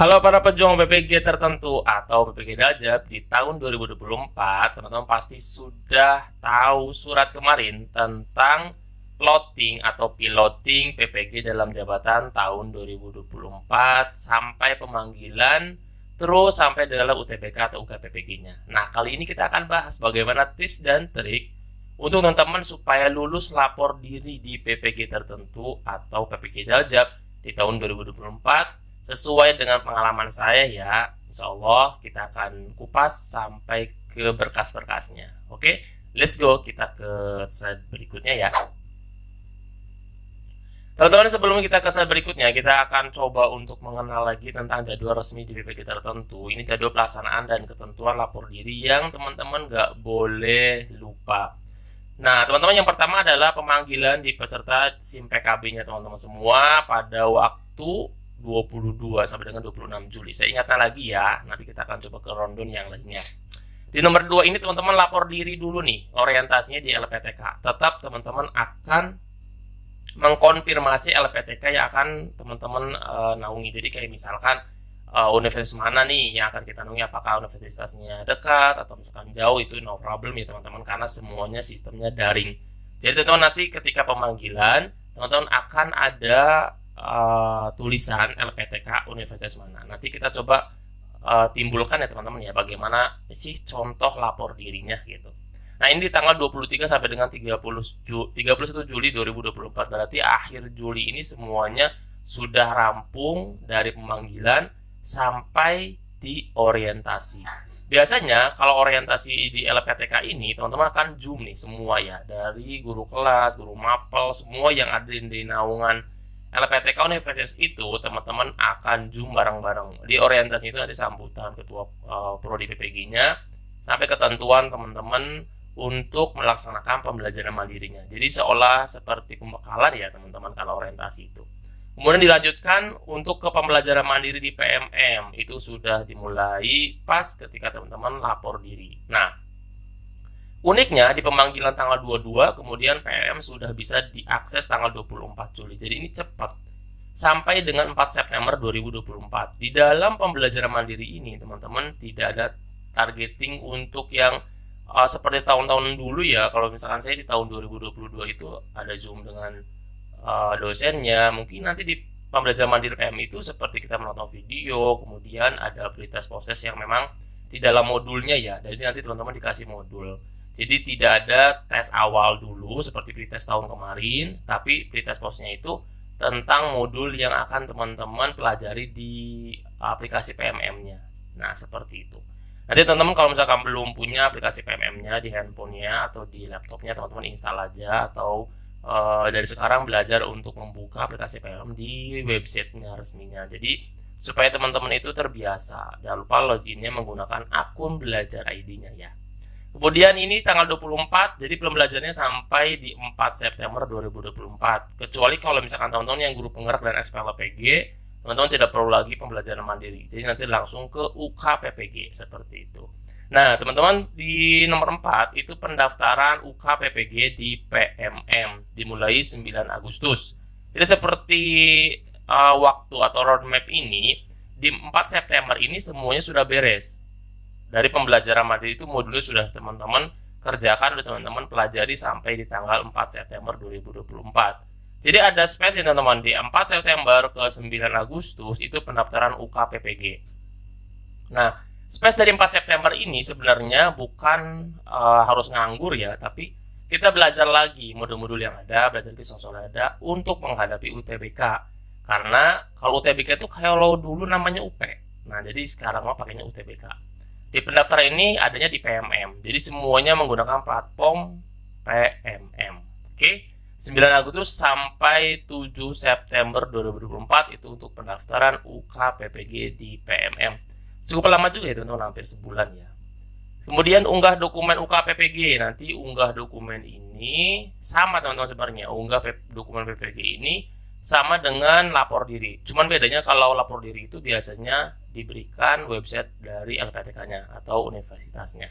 Halo para pejuang PPG tertentu atau PPG Dajab di tahun 2024 teman-teman pasti sudah tahu surat kemarin tentang plotting atau piloting PPG dalam jabatan tahun 2024 sampai pemanggilan terus sampai dalam UTBK atau UKPPG-nya. Nah kali ini kita akan bahas bagaimana tips dan trik untuk teman-teman supaya lulus lapor diri di PPG tertentu atau PPG Dajab di tahun 2024 sesuai dengan pengalaman saya ya Insya Allah kita akan kupas sampai ke berkas-berkasnya oke let's go kita ke slide berikutnya ya Teman-teman sebelum kita ke slide berikutnya kita akan coba untuk mengenal lagi tentang jadwal resmi di BPK tertentu ini jadwal pelaksanaan dan ketentuan lapor diri yang teman-teman gak boleh lupa Nah, teman-teman yang pertama adalah pemanggilan di peserta SIM PKB-nya teman-teman semua pada waktu 22 sampai dengan 26 Juli. Saya ingatkan lagi ya, nanti kita akan coba ke rondon yang lainnya. Di nomor 2 ini teman-teman lapor diri dulu nih, orientasinya di LPTK. Tetap teman-teman akan mengkonfirmasi LPTK yang akan teman-teman e, naungi. Jadi kayak misalkan e, universitas mana nih yang akan kita naungi, apakah universitasnya dekat atau misalkan jauh itu no problem ya teman-teman karena semuanya sistemnya daring. Jadi teman-teman nanti ketika pemanggilan, teman-teman akan ada Eh, tulisan LPTK Universitas mana. Nanti kita coba uh, timbulkan ya teman-teman ya bagaimana sih contoh lapor dirinya gitu. Nah, ini di tanggal 23 sampai dengan 30 Ju 31 Juli 2024. Berarti akhir Juli ini semuanya sudah rampung dari pemanggilan sampai di orientasi. Biasanya kalau orientasi di LPTK ini teman-teman akan zoom nih semua ya dari guru kelas, guru mapel, semua yang ada di naungan LPTK Universitas itu teman-teman akan zoom bareng-bareng. Di orientasi itu nanti sambutan ketua uh, prodi PPG-nya sampai ketentuan teman-teman untuk melaksanakan pembelajaran mandirinya. Jadi seolah seperti pembekalan ya teman-teman kalau orientasi itu. Kemudian dilanjutkan untuk ke pembelajaran mandiri di PMM itu sudah dimulai pas ketika teman-teman lapor diri. Nah, Uniknya di pemanggilan tanggal 22 kemudian Pm sudah bisa diakses tanggal 24 Juli. Jadi ini cepat sampai dengan 4 September 2024. Di dalam pembelajaran mandiri ini teman-teman tidak ada targeting untuk yang uh, seperti tahun-tahun dulu ya kalau misalkan saya di tahun 2022 itu ada zoom dengan uh, dosennya mungkin nanti di pembelajaran mandiri PM itu seperti kita menonton video kemudian ada aktivitas proses yang memang di dalam modulnya ya jadi nanti teman-teman dikasih modul jadi tidak ada tes awal dulu seperti pretest tahun kemarin, tapi pretest posnya itu tentang modul yang akan teman-teman pelajari di aplikasi PMM-nya. Nah, seperti itu. Nanti teman-teman kalau misalkan belum punya aplikasi PMM-nya di handphonenya atau di laptopnya, teman-teman install aja atau e, dari sekarang belajar untuk membuka aplikasi PMM di websitenya resminya. Jadi supaya teman-teman itu terbiasa. Jangan lupa loginnya menggunakan akun belajar ID-nya ya. Kemudian ini tanggal 24, jadi pembelajarannya sampai di 4 September 2024. Kecuali kalau misalkan teman-teman yang guru penggerak dan SPLPG, teman-teman tidak perlu lagi pembelajaran mandiri. Jadi nanti langsung ke UKPPG seperti itu. Nah, teman-teman di nomor 4 itu pendaftaran UKPPG di PMM dimulai 9 Agustus. Jadi seperti uh, waktu atau roadmap ini di 4 September ini semuanya sudah beres dari pembelajaran mandiri itu modulnya sudah teman-teman kerjakan udah teman-teman pelajari sampai di tanggal 4 September 2024. Jadi ada space teman-teman di 4 September ke 9 Agustus itu pendaftaran ukppg. Nah, space dari 4 September ini sebenarnya bukan e, harus nganggur ya, tapi kita belajar lagi modul-modul yang ada, belajar di sosial ada untuk menghadapi UTBK. Karena kalau UTBK itu kalau dulu namanya UP. Nah, jadi sekarang mah pakainya UTBK. Di pendaftaran ini adanya di PMM. Jadi semuanya menggunakan platform PMM. Oke. 9 Agustus sampai 7 September 2024 itu untuk pendaftaran UKPPG di PMM. Cukup lama juga ya teman-teman, hampir sebulan ya. Kemudian unggah dokumen UKPPG, Nanti unggah dokumen ini sama teman-teman sebenarnya. Unggah dokumen PPG ini sama dengan lapor diri. Cuman bedanya kalau lapor diri itu biasanya diberikan website dari LPTK-nya atau universitasnya.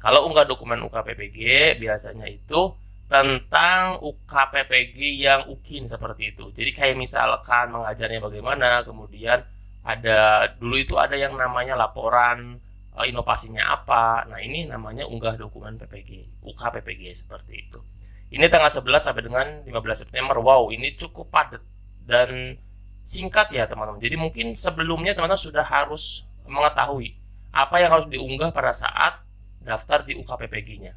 Kalau unggah dokumen UKPPG biasanya itu tentang UKPPG yang ukin seperti itu. Jadi kayak misalkan mengajarnya bagaimana, kemudian ada dulu itu ada yang namanya laporan e, inovasinya apa. Nah, ini namanya unggah dokumen PPG, UKPPG seperti itu. Ini tanggal 11 sampai dengan 15 September. Wow, ini cukup padat dan singkat ya teman-teman. Jadi mungkin sebelumnya teman-teman sudah harus mengetahui apa yang harus diunggah pada saat daftar di UKPPG-nya.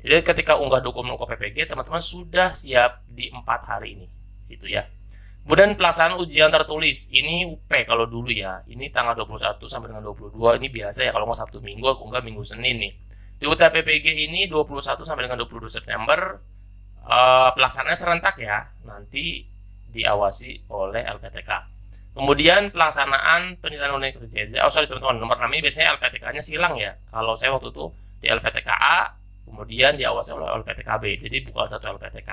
Jadi ketika unggah dokumen UKPPG, teman-teman sudah siap di empat hari ini, situ ya. Kemudian pelaksanaan ujian tertulis, ini UP kalau dulu ya, ini tanggal 21 sampai dengan 22, ini biasa ya kalau mau Sabtu Minggu, aku enggak Minggu Senin nih. Di UTPPG ini 21 sampai dengan 22 September, uh, pelaksanaannya serentak ya, nanti diawasi oleh LPTK. Kemudian pelaksanaan penilaian unit kerja. Oh sorry teman-teman, nomor 6 ini biasanya LPTK-nya silang ya. Kalau saya waktu itu di LPTK A, kemudian diawasi oleh LPTK B. Jadi bukan satu LPTK.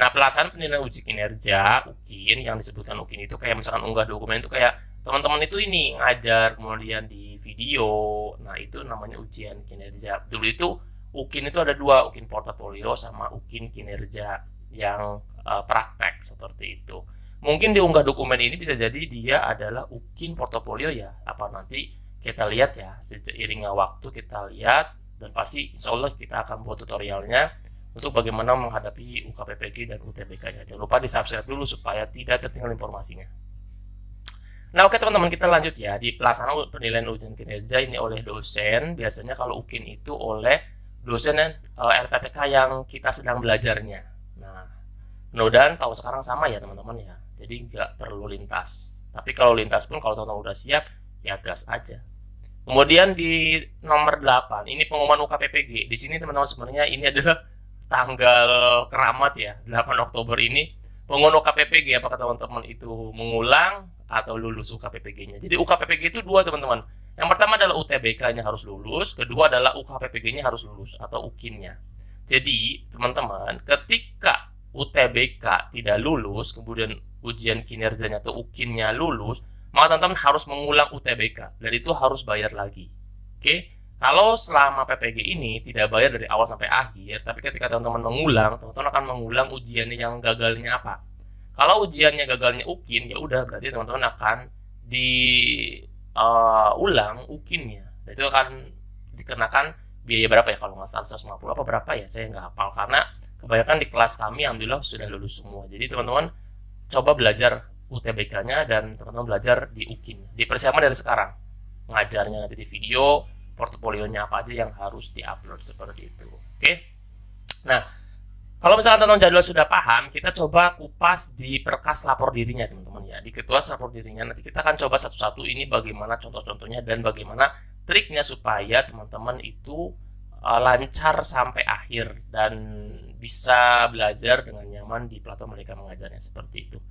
Nah pelaksanaan penilaian uji kinerja UKIN yang disebutkan UKIN itu kayak misalkan unggah dokumen itu kayak teman-teman itu ini ngajar kemudian di video. Nah itu namanya ujian kinerja. Dulu itu UKIN itu ada dua, UKIN portofolio sama UKIN kinerja yang uh, praktek seperti itu. Mungkin diunggah dokumen ini bisa jadi dia adalah ukin portofolio ya. Apa nanti kita lihat ya seiringnya waktu kita lihat dan pasti insya Allah kita akan buat tutorialnya untuk bagaimana menghadapi UKPPG dan UTBK-nya. Jangan lupa di subscribe dulu supaya tidak tertinggal informasinya. Nah oke teman-teman kita lanjut ya di pelaksanaan penilaian ujian kinerja ini oleh dosen biasanya kalau UKIN itu oleh dosen dan e, eh, RPTK yang kita sedang belajarnya mudah-mudahan tahun sekarang sama ya teman-teman ya jadi nggak perlu lintas tapi kalau lintas pun kalau teman-teman udah siap ya gas aja kemudian di nomor 8 ini pengumuman UKPPG di sini teman-teman sebenarnya ini adalah tanggal keramat ya 8 Oktober ini pengumuman UKPPG apakah teman-teman itu mengulang atau lulus UKPPG-nya jadi UKPPG itu dua teman-teman yang pertama adalah UTBK-nya harus lulus kedua adalah UKPPG-nya harus lulus atau UKIN-nya jadi teman-teman ketika UTBK tidak lulus, kemudian ujian kinerjanya atau ukinnya lulus, maka teman-teman harus mengulang UTBK dan itu harus bayar lagi. Oke, kalau selama PPG ini tidak bayar dari awal sampai akhir, tapi ketika teman-teman mengulang, teman-teman akan mengulang ujiannya yang gagalnya apa. Kalau ujiannya gagalnya ukin, ya udah berarti teman-teman akan diulang eh, uh, ukinnya. Dan itu akan dikenakan biaya berapa ya kalau nggak salah 150 apa berapa ya saya nggak hafal karena kebanyakan di kelas kami alhamdulillah sudah lulus semua jadi teman-teman coba belajar UTBK-nya dan teman-teman belajar di UKIM persiapan dari sekarang ngajarnya nanti di video portofolionya apa aja yang harus diupload seperti itu oke okay? nah kalau misalkan teman-teman jadwal sudah paham, kita coba kupas di perkas lapor dirinya teman-teman ya. Di ketua lapor dirinya nanti kita akan coba satu-satu ini bagaimana contoh-contohnya dan bagaimana triknya supaya teman-teman itu eh, lancar sampai akhir dan bisa belajar dengan nyaman di platform mereka mengajarnya seperti itu.